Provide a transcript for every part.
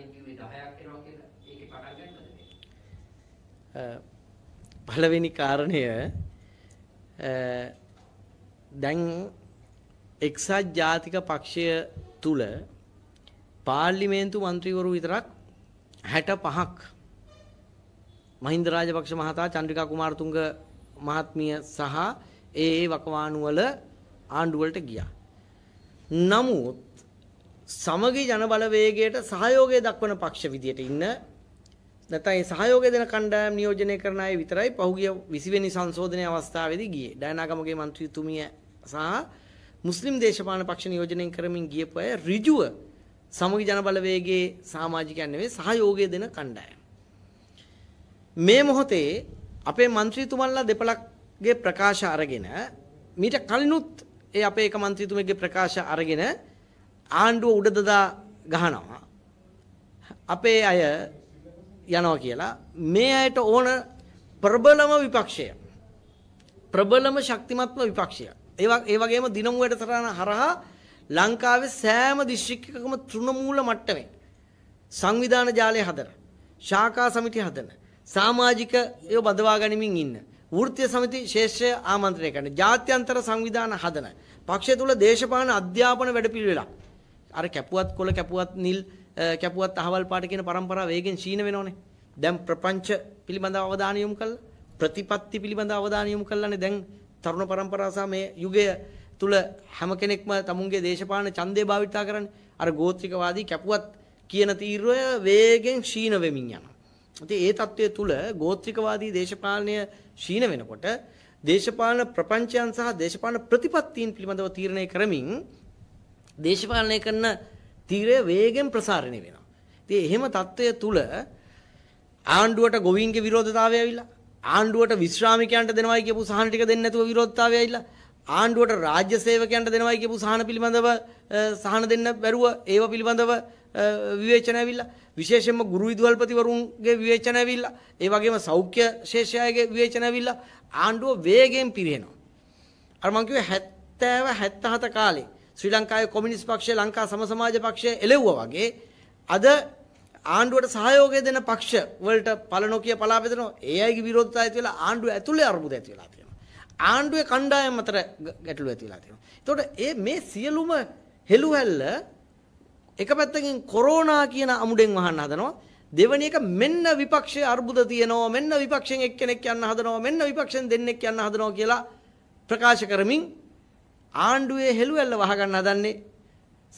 කලින් කිව්වේ 10ක් එනවා කියලා ඒකේ පටන් ගන්නද මේ? පළවෙනි කාරණය දැන් එක්සත් ජාතික පක්ෂය තුල පාර්ලිමේන්තු මන්ත්‍රීවරු විතරක් 65ක් මහින්ද රාජපක්ෂ මහතා චන්ද්‍රිකා කුමාරතුංග මහත්මිය සහ ඒ ඒ වකවානුවල ආණ්ඩුවලට ගියා. නමුත් සමගි ජන බලවේගයට සහයෝගය දක්වන පක්ෂ විදියට ඉන්න නැත්නම් ඒ සහයෝගය දෙන කණ්ඩායම් නියෝජනය කරන අය විතරයි පහුගිය 20 වෙනි සංශෝධනය අවස්ථාවේදී ගියේ. ඩයනාගමගේ മന്ത്രിතුමිය සහ මුස්ලිම් දේශපාලන පක්ෂ නියෝජනයෙන් කරමින් ගියපු අය ඍජුව සමගි ජන බලවේගයේ සමාජිකයන් නෙවෙයි සහයෝගය දෙන කණ්ඩායම්. මේ මොහොතේ අපේ മന്ത്രിතුමන්ලා දෙපළක්ගේ ප්‍රකාශ අරගෙන මීට කලිනුත් ඒ අපේ එක മന്ത്രിතුමෙක්ගේ ප්‍රකාශ අරගෙන ආණ්ඩුව උඩ දදා ගහනවා. අපේ අය යනවා කියලා මේ අයට ඕන ප්‍රබලම විපක්ෂය. ප්‍රබලම ශක්තිමත්ම විපක්ෂය. ඒ වගේම දිනමුවට තරණ හරහා ලංකාවේ සෑම දිස්ත්‍රික්කකම තෘණමූල මට්ටමේ සංවිධාන ජාලය හදන, ශාඛා සමිති හදන, සමාජිකයෝ බදවා ගනිමින් ඉන්න, වෘත්තීය සමිති ශේෂ්ත්‍රය ආමන්ත්‍රණය කරන, ජාත්‍යන්තර සංවිධාන හදන, පක්ෂය තුල දේශපාලන අධ්‍යාපන වැඩපිළිවෙලක් අර කැපුවත් කොළ කැපුවත් නිල් කැපුවත් අහවල් පාට කියන પરම්පරාව වේගෙන් ශීන වෙනෝනේ. දැන් ප්‍රපංච පිළිබඳව අවධානය යොමු කළා. ප්‍රතිපත්ති පිළිබඳව අවධානය යොමු කළානේ දැන් තරුණ પરම්පරාව සහ මේ යුගය තුල හැම කෙනෙක්ම තමුන්ගේ දේශපාලන ඡන්දය භාවිතා කරන්නේ. අර ගෝත්‍රිකවාදී කැපුවත් කියන තීරය වේගෙන් ශීන වෙමින් යනවා. ඉතින් ඒ தત્ත්වය තුල ගෝත්‍රිකවාදී දේශපාලනය ශීන වෙනකොට දේශපාලන ප්‍රපංචයන් සහ දේශපාලන ප්‍රතිපත්තීන් පිළිබඳව තීරණය කරමින් දේශපාලනය කරන තීරය වේගෙන් ප්‍රසාරණය වෙනවා. ඉතින් එහෙම தত্ত্বය තුල ආණ්ඩුවට ගොවීන්ගේ විරෝධතාවය ඇවිල්ලා ආණ්ඩුවට විශ්‍රාමිකයන්ට දෙනවයි කියපු සහන ටික දෙන්නේ නැතුව විරෝධතාවය ඇවිල්ලා ආණ්ඩුවට රාජ්‍ය සේවකයන්ට දෙනවයි කියපු සහන පිළිබඳව සහන දෙන්න බැරුව ඒව පිළිබඳව විවේචන ඇවිල්ලා විශේෂයෙන්ම ගුරු විදුහල්පතිවරුන්ගේ විවේචන ඇවිල්ලා ඒ වගේම සෞඛ්‍ය ශේෂයාගේ විවේචන ඇවිල්ලා ආණ්ඩුව වේගයෙන් පිරිනවා අර මං කිව්වේ 70 77 කාලේ ශ්‍රී ලංකාවේ කොමියුනිස්ට් පක්ෂය ලංකා සමසමාජ පක්ෂය එළෙව්වා වගේ අද ආණ්ඩුවට සහයෝගය දෙන පක්ෂ වලට පළ නොකිය පලා බෙදනවා. ඒ අයගේ විරෝධතාවය ඇති වෙලා ආණ්ඩුව ඇතුලේ අරුමුද ඇති වෙලා තියෙනවා. ආණ්ඩුවේ කණ්ඩායම් අතර ගැටලු ඇති වෙලා තියෙනවා. එතකොට ඒ මේ සියලුම හෙළුහැල්ල එක පැත්තකින් කොරෝනා කියන අමුඩෙන් වහන්න හදනවා. දෙවැනි එක මෙන්න විපක්ෂයේ අර්බුද තියෙනවා මෙන්න විපක්ෂයෙන් එක්කෙනෙක් යන්න හදනවා මෙන්න විපක්ෂෙන් දෙන්නෙක් යන්න හදනවා කියලා ප්‍රකාශ කරමින් ආණ්ඩුවේ හෙළුවැල්ල වහගන්න හදන්නේ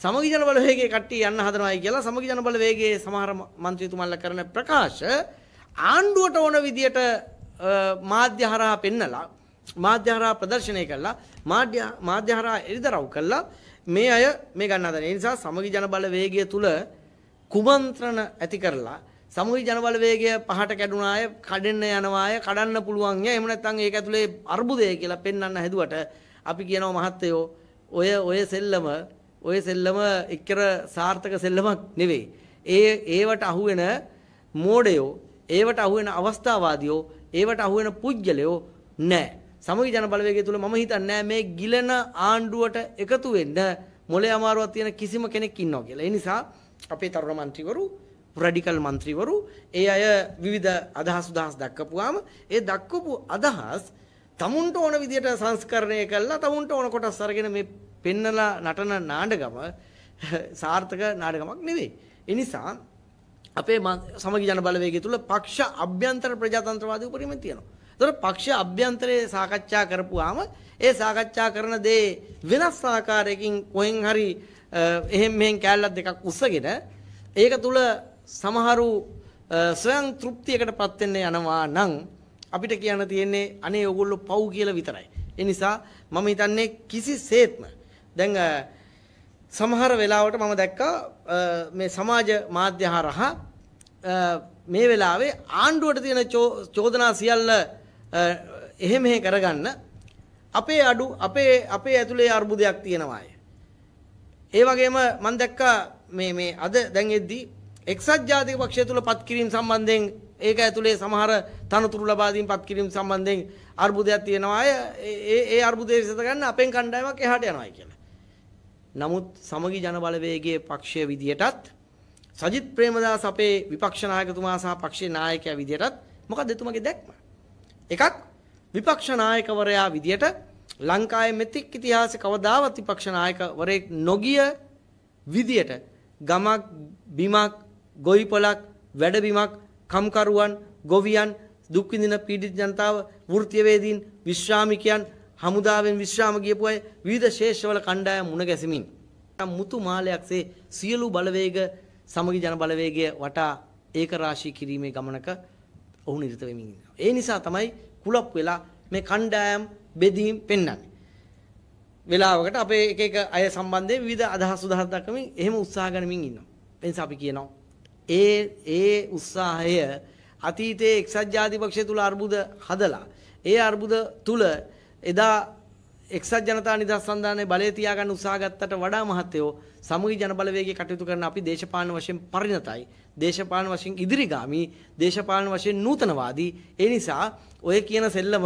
සමගි ජන බල වේගයේ කට්ටිය යන්න හදනවායි කියලා සමගි ජන බල වේගයේ සමහර മന്ത്രിතුමන්ලා කරන ප්‍රකාශ ආණ්ඩුවට ඕන විදියට මාධ්‍ය හරහා පෙන්නලා මාධ්‍ය හරහා ප්‍රදර්ශනය කළා මාධ්‍ය මාධ්‍ය හරහා එළිදරව් කළා මේ අය මේ ගන්න හදන. ඒ නිසා සමගි ජන බල වේගය තුල කුමන්ත්‍රණ ඇති කරලා සමගි ජන බල වේගය පහට කැඩුනා අය කඩෙන්න යනවා අය කඩන්න පුළුවන් ය. එහෙම නැත්නම් ඒක ඇතුලේ අර්බුදය කියලා පෙන්වන්න හැදුවට අපි කියනවා මහත්තයෝ ඔය ඔය සෙල්ලම ඔය සෙල්ලම එක්කර සාර්ථක සෙල්ලමක් නෙවෙයි. ඒ ඒවට අහුවෙන මෝඩයෝ, ඒවට අහුවෙන අවස්ථාවාදියෝ, ඒවට අහුවෙන පුජ්‍යලයෝ නැහැ. සමගි ජන බලවේගය තුල මම හිතන්නේ මේ ගිලන ආණ්ඩුවට එකතු වෙන්න මොලේ අමාරුවක් තියෙන කිසිම කෙනෙක් ඉන්නවා කියලා. ඒ නිසා අපේ තරුණ മന്ത്രിවරු රැඩිකල් മന്ത്രിවරු ඒ අය විවිධ අදහස් උදහස් දක්වපුවාම ඒ දක්වපු අදහස් තමුන්ට ඕන විදියට සංස්කරණය කළා තමුන්ට ඕන කොටස් අරගෙන මේ පෙන්නලා නටන නාඩගම සාර්ථක නාඩගමක් නෙවෙයි. ඒ නිසා අපේ සමගි ජන බලවේගය තුල පක්ෂ අභ්‍යන්තර ප්‍රජාතන්ත්‍රවාදී උපරිමය තියෙනවා. ඒතර පක්ෂ අභ්‍යන්තරයේ සාකච්ඡා කරපුවාම ඒ සාකච්ඡා කරන දේ වෙනස් ආකාරයකින් කොහෙන් හරි එහෙම් මෙහෙම් කැලලක් දෙකක් උස්සගෙන ඒක තුල සමහරු ස්වයං තෘප්තියකටපත් වෙන්න යනවා නම් අපිට කියන්න තියෙන්නේ අනේ ඔයගොල්ලෝ පව් කියලා විතරයි. ඒ නිසා මම හිතන්නේ කිසිසේත්ම දැන් සමහර වෙලාවට මම දැක්කා මේ සමාජ මාධ්‍ය හරහා මේ වෙලාවේ ආණ්ඩුවට තියෙන චෝදනා සියල්ල එහෙ මෙහෙ කරගන්න අපේ අඩු අපේ අපේ ඇතුලේ අර්බුදයක් තියෙනවාය. ඒ වගේම මම දැක්කා මේ මේ අද දැන් එද්දී එක්සත් ජාතික පක්ෂය තුල පත් කිරීම සම්බන්ධයෙන් ඒක ඇතුළේ සමහර තනතුරු ලබාදීන් පත් කිරීම සම්බන්ධයෙන් අර්බුදයක් තියෙනවා අය ඒ අර්බුදය විසඳ ගන්න අපෙන් කණ්ඩායමක් එහාට යනවා කියලා. නමුත් සමගි ජන බලවේගයේ පක්ෂය විදියටත් සජිත් ප්‍රේමදාස අපේ විපක්ෂ නායකතුමා සහ පක්ෂයේ නායකයා විදියටත් මොකක්ද එතුමගේ දැක්ම? එකක් විපක්ෂ නායකවරයා විදියට ලංකාවේ මෙතික් ඉතිහාසයේ කවදාවත් විපක්ෂ නායකවරයෙක් නොගිය විදියට ගමක් බිමක් ගොවිපලක් වැඩබිමක් කම්කරුවන් ගොවියන් දුක්විඳින පීඩිත ජනතාව වෘත්තියවේදීන් විශ්‍රාමිකයන් හමුදාවෙන් විශ්‍රාම ගියපු අය විවිධ ශේෂවල කණ්ඩායම් මුණ ගැසමින් මුතු මාලයක්සේ සියලු බලවේග සමගි ජන බලවේගය වටා ඒකරාශී කිරීමේ ගමනක ඔහු නිරත වෙමින් ඉන්නවා. ඒ නිසා තමයි කුලප් වෙලා මේ කණ්ඩායම් බෙදීම් පෙන්වන්නේ. වෙලාවකට අපේ එක එක අය සම්බන්ධයෙන් විවිධ අදහස් උදාහරණ දක්වමින් එහෙම උත්සාහ ගනිමින් ඉන්නවා. එනිසා අපි කියනවා ඒ ඒ උත්සාහය අතීතයේ එක්සත් ජාති පක්ෂය තුල අර්බුද හදලා ඒ අර්බුද තුල එදා එක්සත් ජනතා නිදහස් සන්ධානයේ බලය තියාගන්න උත්සාහ ගත්තට වඩා මහත්යෝ සමගි ජනබලවේගයේ කටයුතු කරන අපි දේශපාලන වශයෙන් පරිණතයි දේශපාලන වශයෙන් ඉදිරිගාමි දේශපාලන වශයෙන් නූතනවාදී ඒ නිසා ඔය කියන සෙල්ලම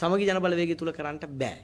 සමගි ජනබලවේගය තුල කරන්නට බෑ